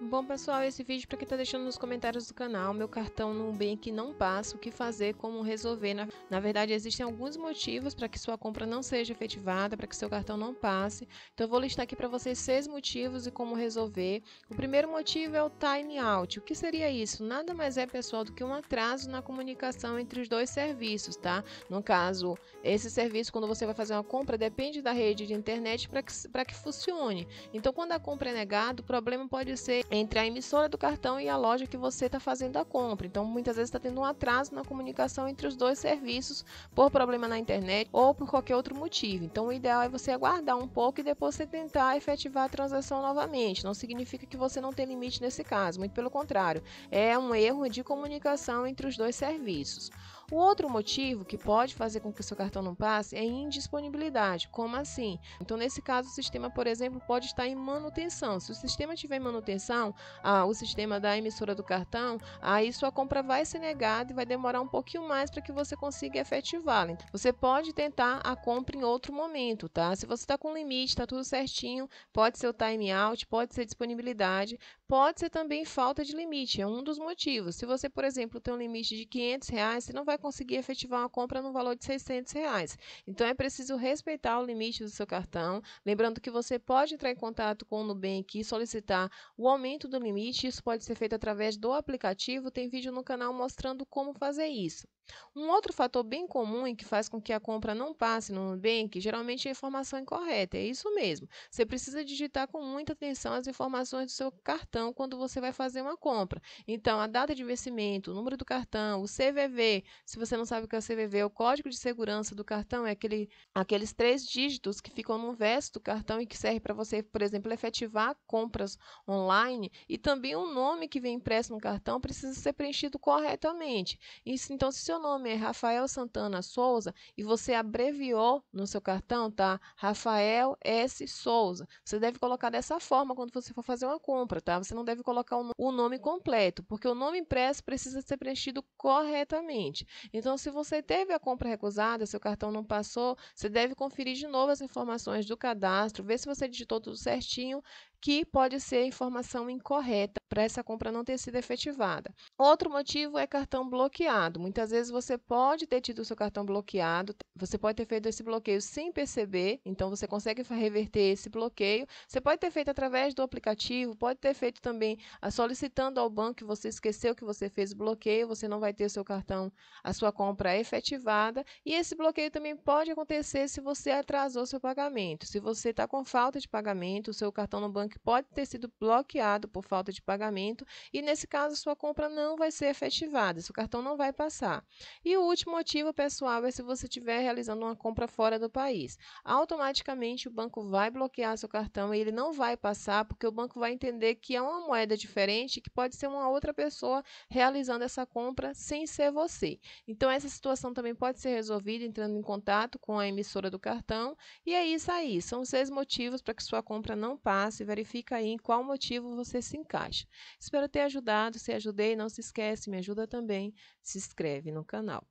Bom pessoal, esse vídeo para quem está deixando nos comentários do canal, meu cartão Nubank não passa, o que fazer, como resolver. Na, na verdade, existem alguns motivos para que sua compra não seja efetivada, para que seu cartão não passe. Então eu vou listar aqui para vocês seis motivos e como resolver. O primeiro motivo é o time out. O que seria isso? Nada mais é, pessoal, do que um atraso na comunicação entre os dois serviços, tá? No caso, esse serviço, quando você vai fazer uma compra, depende da rede de internet para que, que funcione. Então, quando a compra é negada, o problema pode ser entre a emissora do cartão e a loja que você está fazendo a compra. Então, muitas vezes está tendo um atraso na comunicação entre os dois serviços por problema na internet ou por qualquer outro motivo. Então, o ideal é você aguardar um pouco e depois você tentar efetivar a transação novamente. Não significa que você não tem limite nesse caso, muito pelo contrário, é um erro de comunicação entre os dois serviços. O outro motivo que pode fazer com que o seu cartão não passe é indisponibilidade. Como assim? Então, nesse caso, o sistema, por exemplo, pode estar em manutenção. Se o sistema tiver em manutenção, ah, o sistema da emissora do cartão, aí sua compra vai ser negada e vai demorar um pouquinho mais para que você consiga efetivá-la. Você pode tentar a compra em outro momento, tá? Se você está com limite, está tudo certinho, pode ser o time out, pode ser disponibilidade, pode ser também falta de limite, é um dos motivos. Se você, por exemplo, tem um limite de 500 reais, você não vai vai conseguir efetivar uma compra no valor de 600 reais. Então é preciso respeitar o limite do seu cartão. Lembrando que você pode entrar em contato com o Nubank e solicitar o aumento do limite. Isso pode ser feito através do aplicativo. Tem vídeo no canal mostrando como fazer isso. Um outro fator bem comum e que faz com que a compra não passe no Nubank, geralmente é a informação incorreta. É isso mesmo. Você precisa digitar com muita atenção as informações do seu cartão quando você vai fazer uma compra. Então, a data de vencimento, o número do cartão, o CVV, se você não sabe o que é o CVV, o código de segurança do cartão é aquele, aqueles três dígitos que ficam no verso do cartão e que serve para você, por exemplo, efetivar compras online. E também o nome que vem impresso no cartão precisa ser preenchido corretamente. Isso, então, se seu nome é Rafael Santana Souza e você abreviou no seu cartão, tá? Rafael S. Souza. Você deve colocar dessa forma quando você for fazer uma compra, tá? Você não deve colocar o nome completo, porque o nome impresso precisa ser preenchido corretamente. Então, se você teve a compra recusada, seu cartão não passou, você deve conferir de novo as informações do cadastro, ver se você digitou tudo certinho que pode ser informação incorreta para essa compra não ter sido efetivada. Outro motivo é cartão bloqueado. Muitas vezes você pode ter tido o seu cartão bloqueado, você pode ter feito esse bloqueio sem perceber, então você consegue reverter esse bloqueio. Você pode ter feito através do aplicativo, pode ter feito também ah, solicitando ao banco que você esqueceu que você fez o bloqueio, você não vai ter o seu cartão, a sua compra efetivada. E esse bloqueio também pode acontecer se você atrasou seu pagamento. Se você está com falta de pagamento, o seu cartão no banco que pode ter sido bloqueado por falta de pagamento e, nesse caso, sua compra não vai ser efetivada, seu cartão não vai passar. E o último motivo, pessoal, é se você estiver realizando uma compra fora do país. Automaticamente o banco vai bloquear seu cartão e ele não vai passar porque o banco vai entender que é uma moeda diferente, que pode ser uma outra pessoa realizando essa compra sem ser você. Então, essa situação também pode ser resolvida entrando em contato com a emissora do cartão. E é isso aí. São seis motivos para que sua compra não passe verifica aí em qual motivo você se encaixa. Espero ter ajudado. Se ajudei, não se esquece, me ajuda também. Se inscreve no canal.